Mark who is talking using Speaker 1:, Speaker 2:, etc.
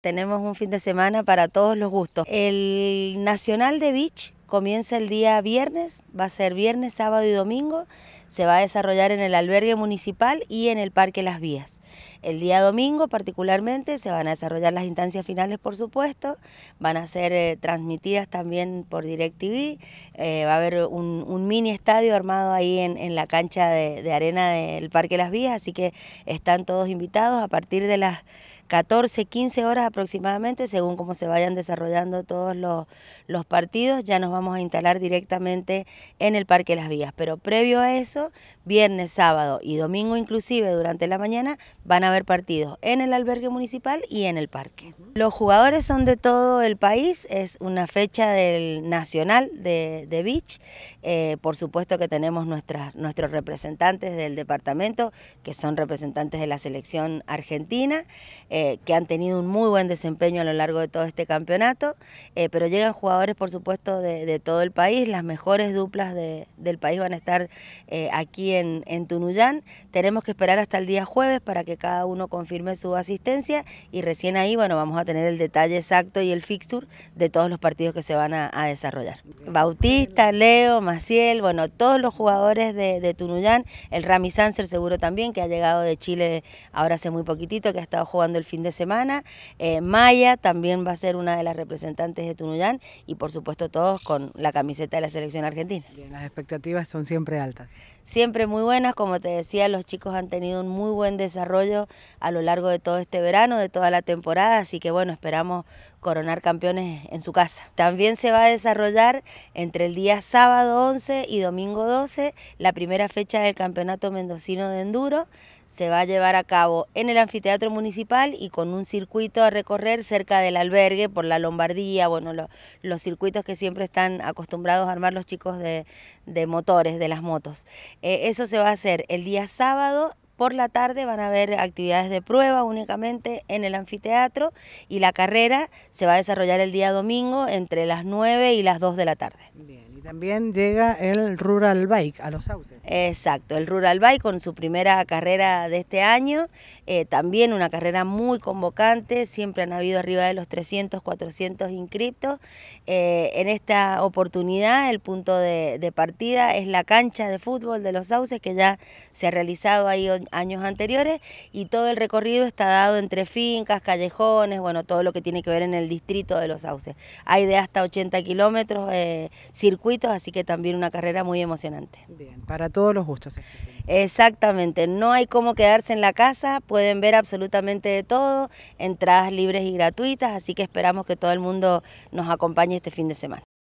Speaker 1: Tenemos un fin de semana para todos los gustos. El Nacional de Beach comienza el día viernes, va a ser viernes, sábado y domingo. Se va a desarrollar en el albergue municipal y en el Parque Las Vías. El día domingo particularmente se van a desarrollar las instancias finales, por supuesto. Van a ser eh, transmitidas también por DirecTV. Eh, va a haber un, mini estadio armado ahí en, la cancha de arena del Parque Las Vías, así que están todos invitados a partir de las 14, 15 horas aproximadamente, según cómo se vayan desarrollando todos los, partidos, ya nos vamos a instalar directamente en el Parque Las Vías. Pero previo a eso, viernes, sábado y domingo inclusive durante la mañana, van a haber partidos en el albergue municipal y en el parque. Los jugadores son de todo el país, es una fecha del nacional de, Beach. Eh, por supuesto que tenemos nuestros representantes del departamento, que son representantes de la selección argentina. Eh, que han tenido un muy buen desempeño a lo largo de todo este campeonato, eh, pero llegan jugadores, por supuesto, de, todo el país, las mejores duplas del país van a estar eh, aquí en, Tunuyán. Tenemos que esperar hasta el día jueves para que cada uno confirme su asistencia y recién ahí, bueno, vamos a tener el detalle exacto y el fixture de todos los partidos que se van a, desarrollar. Bautista, Leo, Maciel, bueno, todos los jugadores de, Tunuyán, el Rami Sanser seguro también, que ha llegado de Chile ahora hace muy poquitito, que ha estado jugando el fin de semana. Eh, Maya también va a ser una de las representantes de Tunuyán y por supuesto todos con la camiseta de la selección argentina. Bien, las expectativas son siempre altas siempre muy buenas. Como te decía, los chicos han tenido un muy buen desarrollo a lo largo de todo este verano, de toda la temporada, así que bueno, esperamos coronar campeones en su casa. También se va a desarrollar entre el día sábado 11 y domingo 12 la primera fecha del Campeonato Mendocino de Enduro se va a llevar a cabo en el anfiteatro municipal y con un circuito a recorrer cerca del albergue por la Lombardía, bueno, los circuitos que siempre están acostumbrados a armar los chicos de, motores, de las motos. Eh, eso se va a hacer el día sábado. Por la tarde van a haber actividades de prueba únicamente en el anfiteatro y la carrera se va a desarrollar el día domingo entre las 9 y las 2 de la tarde también llega el Rural Bike a los autos... Exacto, el Rural Bike con su primera carrera de este año eh, también una carrera muy convocante, siempre han habido arriba de los 300, 400 inscriptos. Eh, en esta oportunidad el punto de, partida es la cancha de fútbol de los sauces que ya se ha realizado ahí años anteriores y todo el recorrido está dado entre fincas, callejones, bueno, todo lo que tiene que ver en el distrito de los sauces. Hay de hasta 80 kilómetros eh, circuitos, así que también una carrera muy emocionante. Bien, para todos los gustos. Este Exactamente, no hay cómo quedarse en la casa, pueden ver absolutamente de todo, entradas libres y gratuitas, así que esperamos que todo el mundo nos acompañe este fin de semana.